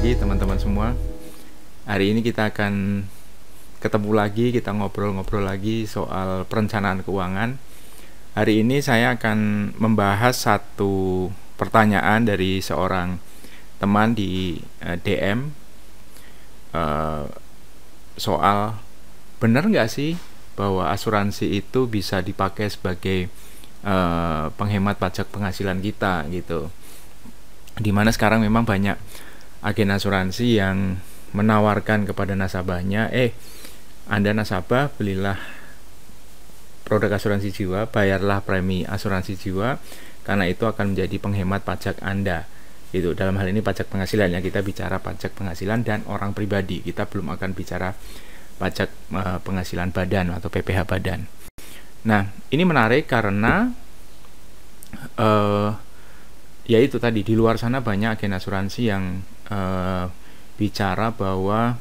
pagi teman-teman semua. Hari ini kita akan ketemu lagi, kita ngobrol-ngobrol lagi soal perencanaan keuangan. Hari ini saya akan membahas satu pertanyaan dari seorang teman di eh, DM eh, soal benar nggak sih bahwa asuransi itu bisa dipakai sebagai eh, penghemat pajak penghasilan kita gitu dimana sekarang memang banyak agen asuransi yang menawarkan kepada nasabahnya, eh, Anda nasabah belilah produk asuransi jiwa, bayarlah premi asuransi jiwa, karena itu akan menjadi penghemat pajak Anda. Itu dalam hal ini pajak penghasilan ya kita bicara pajak penghasilan dan orang pribadi. Kita belum akan bicara pajak e, penghasilan badan atau PPh badan. Nah, ini menarik karena e, ya itu tadi di luar sana banyak agen asuransi yang uh, bicara bahwa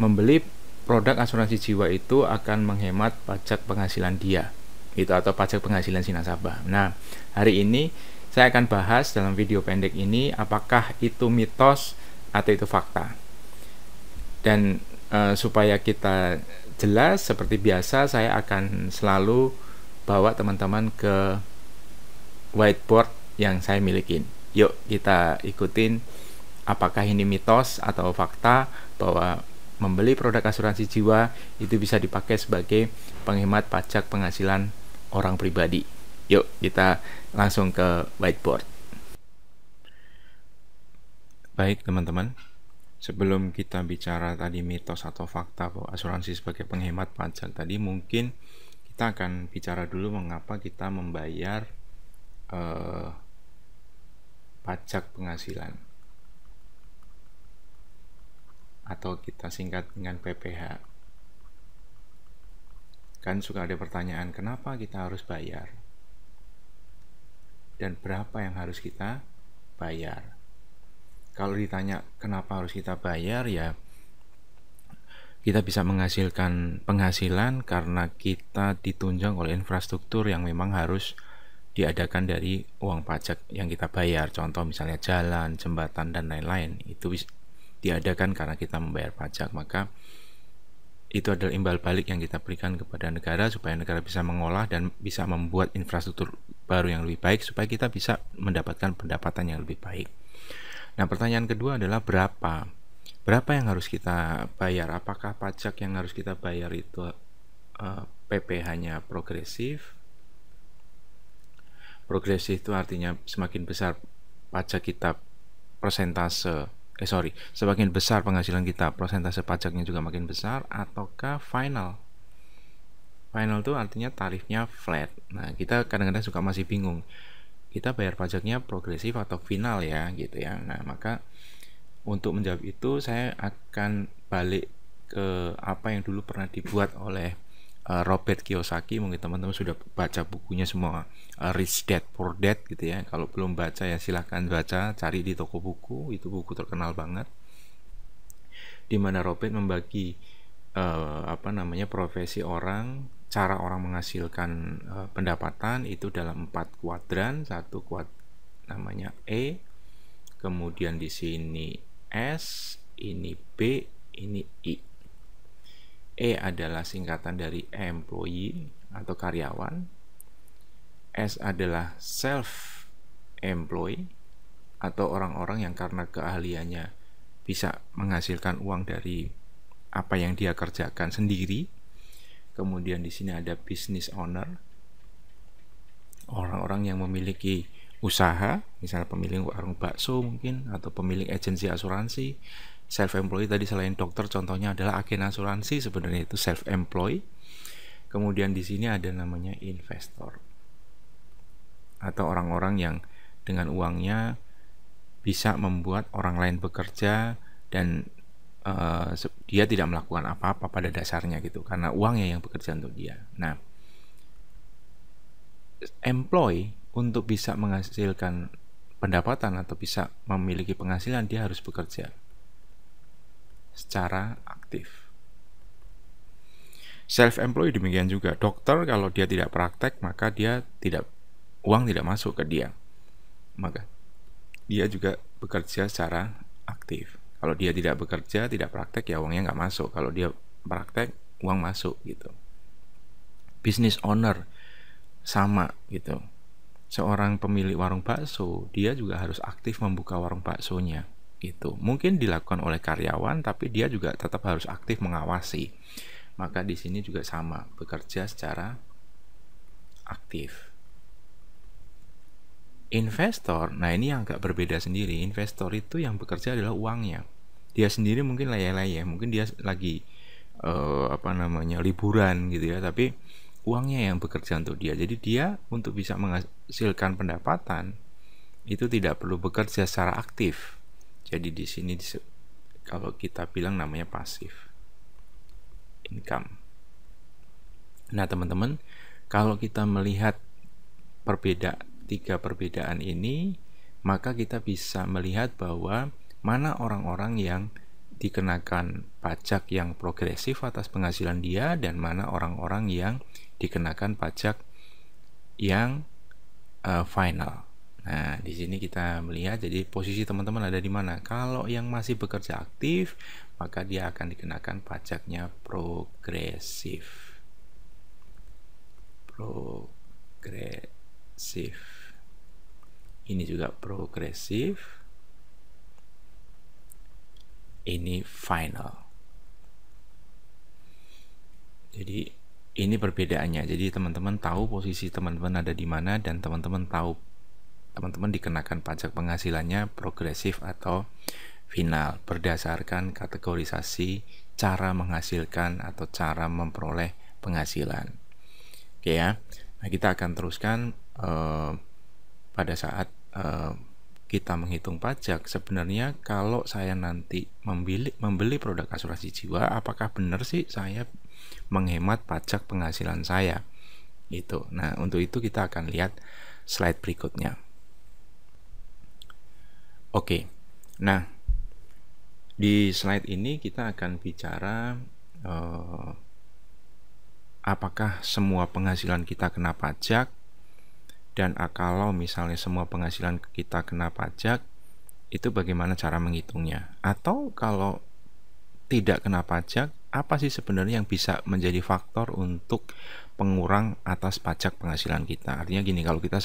membeli produk asuransi jiwa itu akan menghemat pajak penghasilan dia itu atau pajak penghasilan si nasabah. Nah, hari ini saya akan bahas dalam video pendek ini apakah itu mitos atau itu fakta. Dan e, supaya kita jelas seperti biasa saya akan selalu bawa teman-teman ke whiteboard yang saya milikin. Yuk kita ikutin apakah ini mitos atau fakta bahwa membeli produk asuransi jiwa itu bisa dipakai sebagai penghemat pajak penghasilan orang pribadi. Yuk, kita langsung ke whiteboard. Baik, teman-teman. Sebelum kita bicara tadi mitos atau fakta bahwa asuransi sebagai penghemat pajak tadi, mungkin kita akan bicara dulu mengapa kita membayar eh, pajak penghasilan atau kita singkat dengan PPH. Kan suka ada pertanyaan, kenapa kita harus bayar? Dan berapa yang harus kita bayar? Kalau ditanya kenapa harus kita bayar ya kita bisa menghasilkan penghasilan karena kita ditunjang oleh infrastruktur yang memang harus diadakan dari uang pajak yang kita bayar. Contoh misalnya jalan, jembatan dan lain-lain. Itu diadakan karena kita membayar pajak maka itu adalah imbal balik yang kita berikan kepada negara supaya negara bisa mengolah dan bisa membuat infrastruktur baru yang lebih baik supaya kita bisa mendapatkan pendapatan yang lebih baik. Nah, pertanyaan kedua adalah berapa? Berapa yang harus kita bayar? Apakah pajak yang harus kita bayar itu uh, eh, PPh-nya progresif? Progresif itu artinya semakin besar pajak kita persentase eh sorry, semakin besar penghasilan kita, persentase pajaknya juga makin besar, ataukah final? Final itu artinya tarifnya flat. Nah, kita kadang-kadang suka masih bingung. Kita bayar pajaknya progresif atau final ya, gitu ya. Nah, maka untuk menjawab itu saya akan balik ke apa yang dulu pernah dibuat oleh Eh, Robert Kiyosaki mungkin teman-teman sudah baca bukunya semua eh, Rich Dad Poor Dad gitu ya kalau belum baca ya silahkan baca cari di toko buku itu buku terkenal banget di mana Robert membagi uh, apa namanya profesi orang cara orang menghasilkan uh, pendapatan itu dalam empat kuadran satu kuad namanya E kemudian di sini S ini B ini I E adalah singkatan dari employee atau karyawan. S adalah self employee atau orang-orang yang karena keahliannya bisa menghasilkan uang dari apa yang dia kerjakan sendiri. Kemudian di sini ada business owner. Orang-orang yang memiliki usaha, misalnya pemilik warung bakso mungkin atau pemilik agensi asuransi self employed tadi selain dokter contohnya adalah agen asuransi sebenarnya itu self employed kemudian di sini ada namanya investor atau orang-orang yang dengan uangnya bisa membuat orang lain bekerja dan uh, dia tidak melakukan apa-apa pada dasarnya gitu karena uangnya yang bekerja untuk dia. Nah, employee untuk bisa menghasilkan pendapatan atau bisa memiliki penghasilan dia harus bekerja secara aktif. Self-employed demikian juga. Dokter kalau dia tidak praktek maka dia tidak uang tidak masuk ke dia. Maka dia juga bekerja secara aktif. Kalau dia tidak bekerja, tidak praktek ya uangnya nggak masuk. Kalau dia praktek, uang masuk gitu. Business owner sama gitu. Seorang pemilik warung bakso, dia juga harus aktif membuka warung baksonya itu mungkin dilakukan oleh karyawan tapi dia juga tetap harus aktif mengawasi maka di sini juga sama bekerja secara aktif investor nah ini yang agak berbeda sendiri investor itu yang bekerja adalah uangnya dia sendiri mungkin layak-layak mungkin dia lagi uh, apa namanya liburan gitu ya tapi uangnya yang bekerja untuk dia jadi dia untuk bisa menghasilkan pendapatan itu tidak perlu bekerja secara aktif jadi di sini kalau kita bilang namanya pasif income. Nah, teman-teman, kalau kita melihat perbeda tiga perbedaan ini, maka kita bisa melihat bahwa mana orang-orang yang dikenakan pajak yang progresif atas penghasilan dia dan mana orang-orang yang dikenakan pajak yang uh, final. Nah, di sini kita melihat jadi posisi teman-teman ada di mana. Kalau yang masih bekerja aktif, maka dia akan dikenakan pajaknya progresif. Progresif. Ini juga progresif. Ini final. Jadi ini perbedaannya. Jadi teman-teman tahu posisi teman-teman ada di mana dan teman-teman tahu teman-teman dikenakan pajak penghasilannya progresif atau final berdasarkan kategorisasi cara menghasilkan atau cara memperoleh penghasilan. Oke ya. Nah, kita akan teruskan eh, pada saat eh, kita menghitung pajak, sebenarnya kalau saya nanti membeli, membeli produk asuransi jiwa, apakah benar sih saya menghemat pajak penghasilan saya? Itu. Nah, untuk itu kita akan lihat slide berikutnya. Oke, nah di slide ini kita akan bicara eh, apakah semua penghasilan kita kena pajak dan kalau misalnya semua penghasilan kita kena pajak itu bagaimana cara menghitungnya atau kalau tidak kena pajak apa sih sebenarnya yang bisa menjadi faktor untuk pengurang atas pajak penghasilan kita. Artinya gini, kalau kita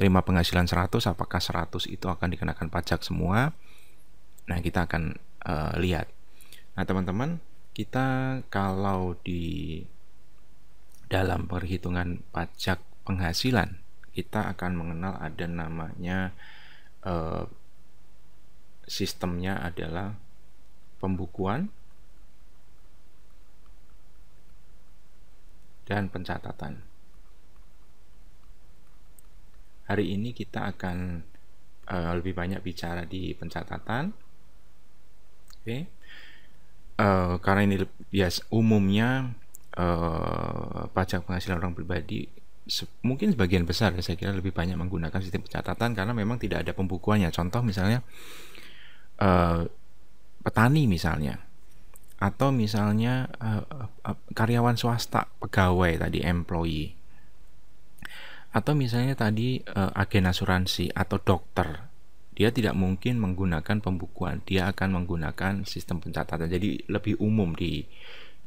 terima penghasilan 100, apakah 100 itu akan dikenakan pajak semua? Nah, kita akan uh, lihat. Nah, teman-teman, kita kalau di dalam perhitungan pajak penghasilan, kita akan mengenal ada namanya uh, sistemnya adalah pembukuan dan pencatatan. Hari ini kita akan uh, lebih banyak bicara di pencatatan. Oke. Okay. Uh, eh, karena ini ya umumnya uh, pajak penghasilan orang pribadi se mungkin sebagian besar ya, saya kira lebih banyak menggunakan sistem pencatatan karena memang tidak ada pembukuannya. Contoh misalnya uh, petani misalnya atau misalnya uh, uh, karyawan swasta pegawai tadi employee atau misalnya tadi uh, agen asuransi atau dokter dia tidak mungkin menggunakan pembukuan dia akan menggunakan sistem pencatatan jadi lebih umum di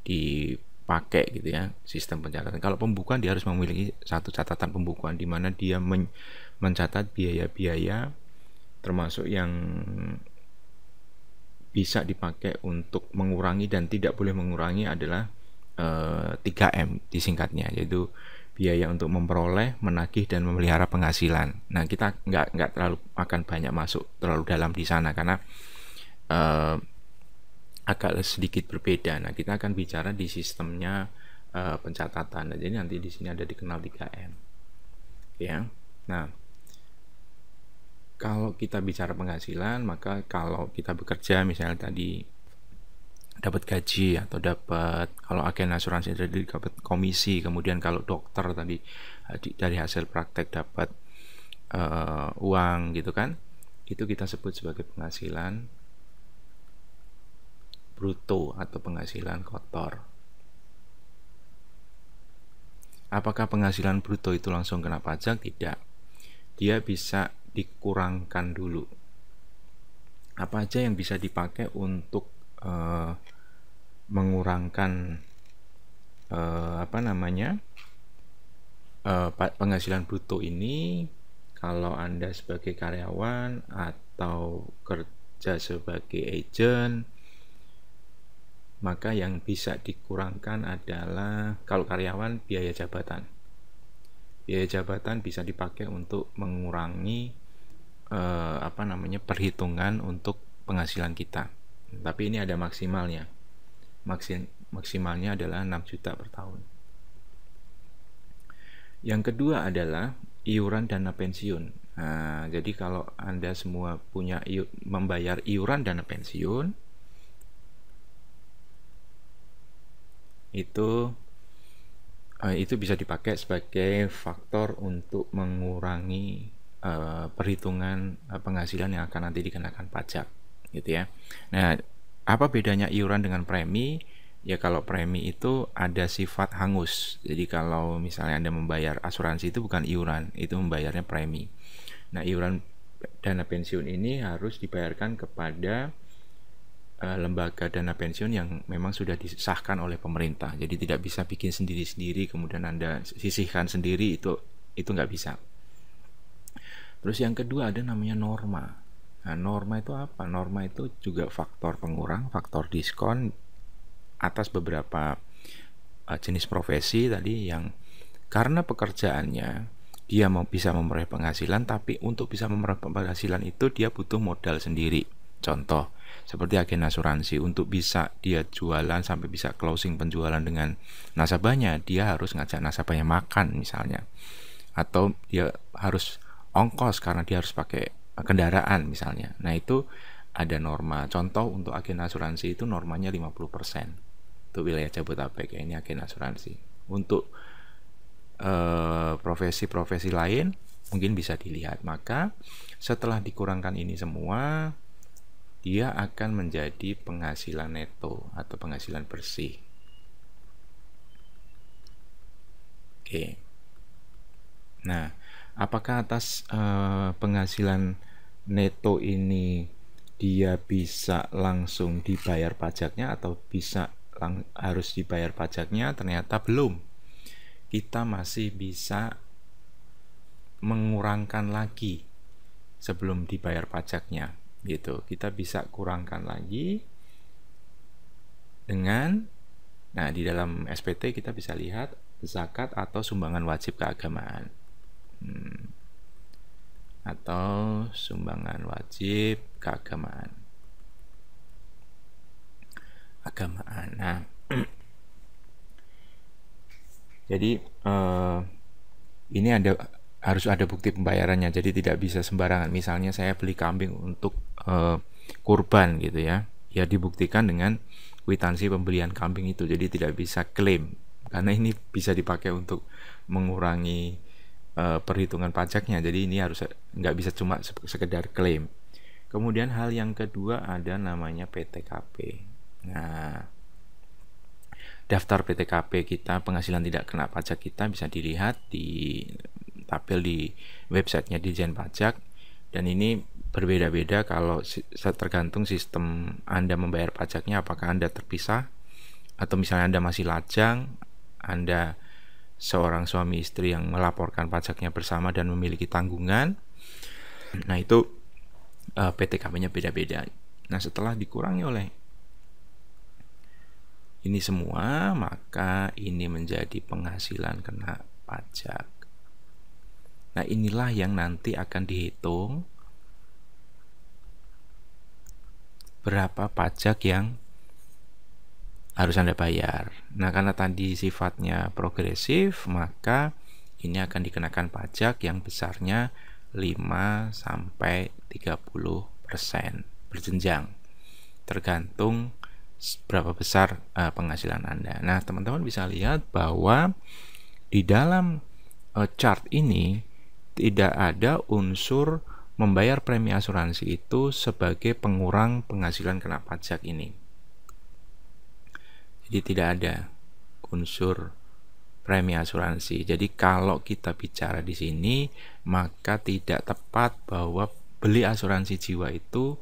dipakai gitu ya sistem pencatatan kalau pembukuan dia harus memiliki satu catatan pembukuan di mana dia men mencatat biaya-biaya termasuk yang bisa dipakai untuk mengurangi dan tidak boleh mengurangi adalah uh, eh, 3M disingkatnya yaitu biaya untuk memperoleh, menagih dan memelihara penghasilan. Nah kita nggak nggak terlalu akan banyak masuk terlalu dalam di sana karena uh, agak sedikit berbeda. Nah, kita akan bicara di sistemnya uh, pencatatan. Nah, jadi nanti di sini ada dikenal 3M. Ya. Nah, kalau kita bicara penghasilan maka kalau kita bekerja misalnya tadi dapat gaji atau dapat kalau agen asuransi tadi dapat komisi kemudian kalau dokter tadi eh, dari hasil praktek dapat uh, uang gitu kan itu kita sebut sebagai penghasilan bruto atau penghasilan kotor apakah penghasilan bruto itu langsung kena pajak tidak dia bisa dikurangkan dulu. Apa aja yang bisa dipakai untuk uh, mengurangkan uh, apa namanya uh, penghasilan bruto ini? Kalau anda sebagai karyawan atau kerja sebagai agent, maka yang bisa dikurangkan adalah kalau karyawan biaya jabatan biaya jabatan bisa dipakai untuk mengurangi eh, apa namanya perhitungan untuk penghasilan kita tapi ini ada maksimalnya Maksim, maksimalnya adalah 6 juta per tahun yang kedua adalah iuran dana pensiun nah, jadi kalau anda semua punya membayar iuran dana pensiun itu eh, itu bisa dipakai sebagai faktor untuk mengurangi Eh, perhitungan eh, penghasilan yang akan nanti dikenakan pajak gitu ya. Nah, apa bedanya iuran dengan premi? Ya kalau premi itu ada sifat hangus. Jadi kalau misalnya Anda membayar asuransi itu bukan iuran, itu membayarnya premi. Nah, iuran dana pensiun ini harus dibayarkan kepada eh, lembaga dana pensiun yang memang sudah disahkan oleh pemerintah. Jadi tidak bisa bikin sendiri-sendiri kemudian Anda sisihkan sendiri itu itu nggak bisa. Terus yang kedua ada namanya norma. Nah, norma itu apa? Norma itu juga faktor pengurang, faktor diskon atas beberapa uh, jenis profesi tadi yang karena pekerjaannya dia mau bisa memperoleh penghasilan tapi untuk bisa memperoleh penghasilan itu dia butuh modal sendiri. Contoh seperti agen asuransi untuk bisa dia jualan sampai bisa closing penjualan dengan nasabahnya, dia harus ngajak nasabahnya makan misalnya. Atau dia harus ongkos karena dia harus pakai eh, kendaraan misalnya. Nah, itu ada norma. Contoh untuk agen asuransi itu normanya 50% untuk wilayah Jabodetabek. ini agen asuransi. Untuk eh, profesi-profesi eh, lain mungkin bisa dilihat. Maka setelah dikurangkan ini semua, dia akan menjadi penghasilan neto atau penghasilan bersih. Oke. Nah, apakah atas uh, penghasilan neto ini dia bisa langsung dibayar pajaknya atau bisa harus dibayar pajaknya ternyata belum kita masih bisa mengurangkan lagi sebelum dibayar pajaknya gitu kita bisa kurangkan lagi dengan nah di dalam SPT kita bisa lihat zakat atau sumbangan wajib keagamaan Hmm. atau sumbangan wajib keagamaan agamaan nah jadi eh, ini ada harus ada bukti pembayarannya jadi tidak bisa sembarangan misalnya saya beli kambing untuk eh, kurban gitu ya ya dibuktikan dengan kwitansi pembelian kambing itu jadi tidak bisa klaim karena ini bisa dipakai untuk mengurangi Eh, perhitungan pajaknya. Jadi ini harus nggak bisa cuma sekedar klaim. Kemudian hal yang kedua ada namanya PTKP. Nah, daftar PTKP kita, penghasilan tidak kena pajak kita bisa dilihat di tabel di websitenya Dijen Pajak. Dan ini berbeda-beda kalau tergantung sistem Anda membayar pajaknya apakah Anda terpisah atau misalnya Anda masih lajang, Anda seorang suami istri yang melaporkan pajaknya bersama dan memiliki tanggungan. Nah, itu uh, eh, ptkb nya beda-beda. Nah, setelah dikurangi oleh ini semua, maka ini menjadi penghasilan kena pajak. Nah, inilah yang nanti akan dihitung berapa pajak yang harus Anda bayar. Nah, karena tadi sifatnya progresif, maka ini akan dikenakan pajak yang besarnya 5 sampai 30% berjenjang. Tergantung berapa besar uh, penghasilan Anda. Nah, teman-teman bisa lihat bahwa di dalam uh, chart ini tidak ada unsur membayar premi asuransi itu sebagai pengurang penghasilan kena pajak ini. Jadi tidak ada unsur premi asuransi. Jadi kalau kita bicara di sini maka tidak tepat bahwa beli asuransi jiwa itu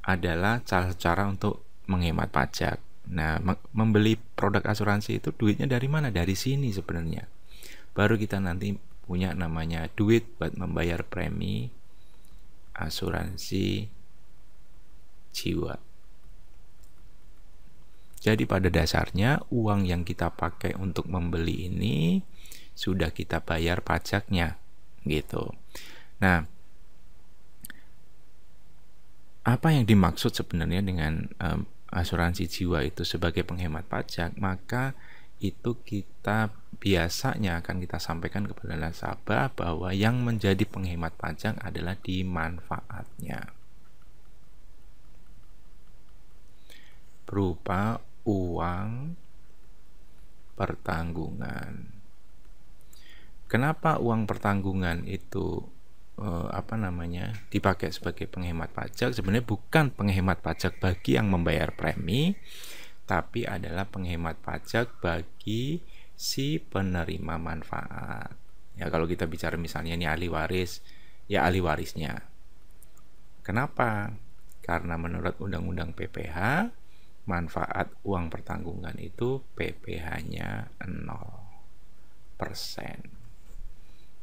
adalah cara-cara untuk menghemat pajak. Nah, membeli produk asuransi itu duitnya dari mana? Dari sini sebenarnya. Baru kita nanti punya namanya duit buat membayar premi asuransi jiwa. Jadi pada dasarnya uang yang kita pakai untuk membeli ini sudah kita bayar pajaknya gitu. Nah, apa yang dimaksud sebenarnya dengan um, asuransi jiwa itu sebagai penghemat pajak, maka itu kita biasanya akan kita sampaikan kepada nasabah bahwa yang menjadi penghemat pajak adalah di manfaatnya berupa uang pertanggungan. Kenapa uang pertanggungan itu eh, apa namanya dipakai sebagai penghemat pajak? Sebenarnya bukan penghemat pajak bagi yang membayar premi, tapi adalah penghemat pajak bagi si penerima manfaat. Ya kalau kita bicara misalnya ini ahli waris, ya ahli warisnya. Kenapa? Karena menurut Undang-Undang PPH manfaat uang pertanggungan itu PPh-nya 0%.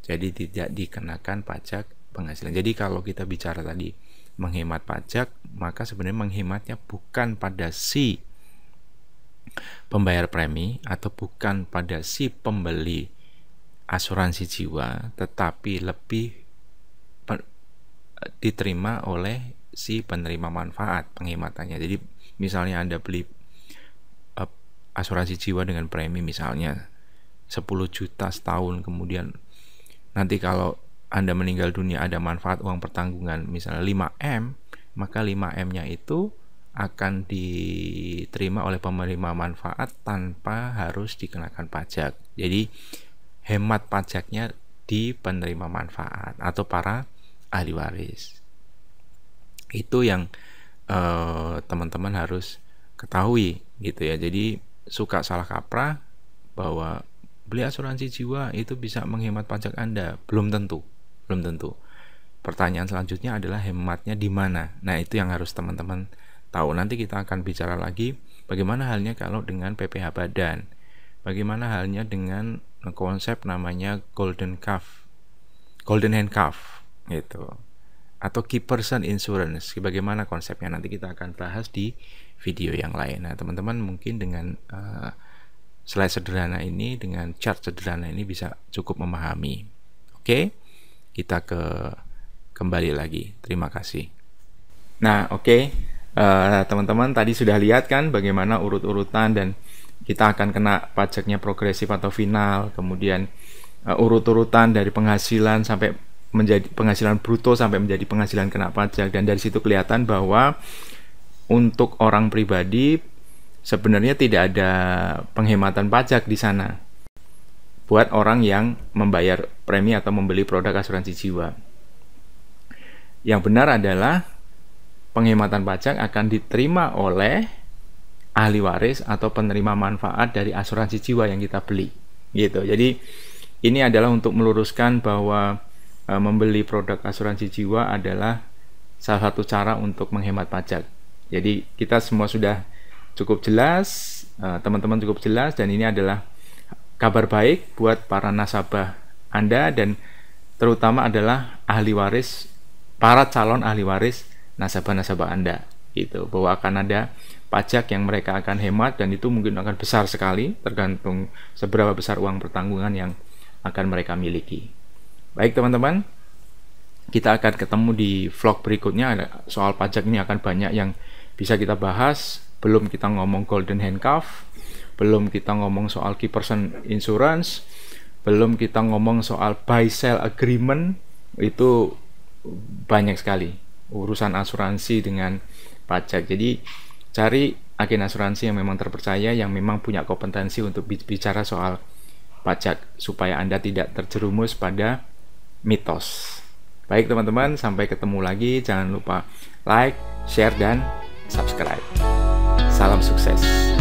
Jadi tidak dikenakan pajak penghasilan. Jadi kalau kita bicara tadi menghemat pajak, maka sebenarnya menghematnya bukan pada si pembayar premi atau bukan pada si pembeli asuransi jiwa, tetapi lebih diterima oleh si penerima manfaat penghematannya. Jadi misalnya Anda beli asuransi jiwa dengan premi misalnya 10 juta setahun kemudian nanti kalau Anda meninggal dunia ada manfaat uang pertanggungan misalnya 5M maka 5M-nya itu akan diterima oleh penerima manfaat tanpa harus dikenakan pajak. Jadi hemat pajaknya di penerima manfaat atau para ahli waris. Itu yang teman eh, teman-teman harus ketahui gitu ya. Jadi suka salah kaprah bahwa beli asuransi jiwa itu bisa menghemat pajak Anda, belum tentu. Belum tentu. Pertanyaan selanjutnya adalah hematnya di mana? Nah, itu yang harus teman-teman tahu. Nanti kita akan bicara lagi bagaimana halnya kalau dengan PPh badan. Bagaimana halnya dengan konsep namanya golden Cuff, Golden handcuff gitu atau key person insurance. Bagaimana konsepnya nanti kita akan bahas di video yang lain. Nah, teman-teman mungkin dengan uh, slide sederhana ini dengan chart sederhana ini bisa cukup memahami. Oke. Okay? Kita ke kembali lagi. Terima kasih. Nah, oke. Okay. Uh, eh, teman-teman tadi sudah lihat kan bagaimana urut-urutan dan kita akan kena pajaknya progresif atau final, kemudian uh, urut-urutan dari penghasilan sampai menjadi penghasilan bruto sampai menjadi penghasilan kena pajak dan dari situ kelihatan bahwa untuk orang pribadi sebenarnya tidak ada penghematan pajak di sana buat orang yang membayar premi atau membeli produk asuransi jiwa. Yang benar adalah penghematan pajak akan diterima oleh ahli waris atau penerima manfaat dari asuransi jiwa yang kita beli. Gitu. Jadi ini adalah untuk meluruskan bahwa Eh, membeli produk asuransi jiwa adalah salah satu cara untuk menghemat pajak. Jadi kita semua sudah cukup jelas, eh, teman-teman cukup jelas dan ini adalah kabar baik buat para nasabah Anda dan terutama adalah ahli waris para calon ahli waris nasabah-nasabah Anda gitu bahwa akan ada pajak yang mereka akan hemat dan itu mungkin akan besar sekali tergantung seberapa besar uang pertanggungan yang akan mereka miliki. Baik teman-teman, kita akan ketemu di vlog berikutnya soal pajak ini akan banyak yang bisa kita bahas. Belum kita ngomong golden handcuff, belum kita ngomong soal key person insurance, belum kita ngomong soal buy sell agreement itu banyak sekali urusan asuransi dengan pajak. Jadi cari agen asuransi yang memang terpercaya yang memang punya kompetensi untuk bicara soal pajak supaya Anda tidak terjerumus pada mitos. Baik teman-teman, sampai ketemu lagi. Jangan lupa like, share, dan subscribe. Salam sukses.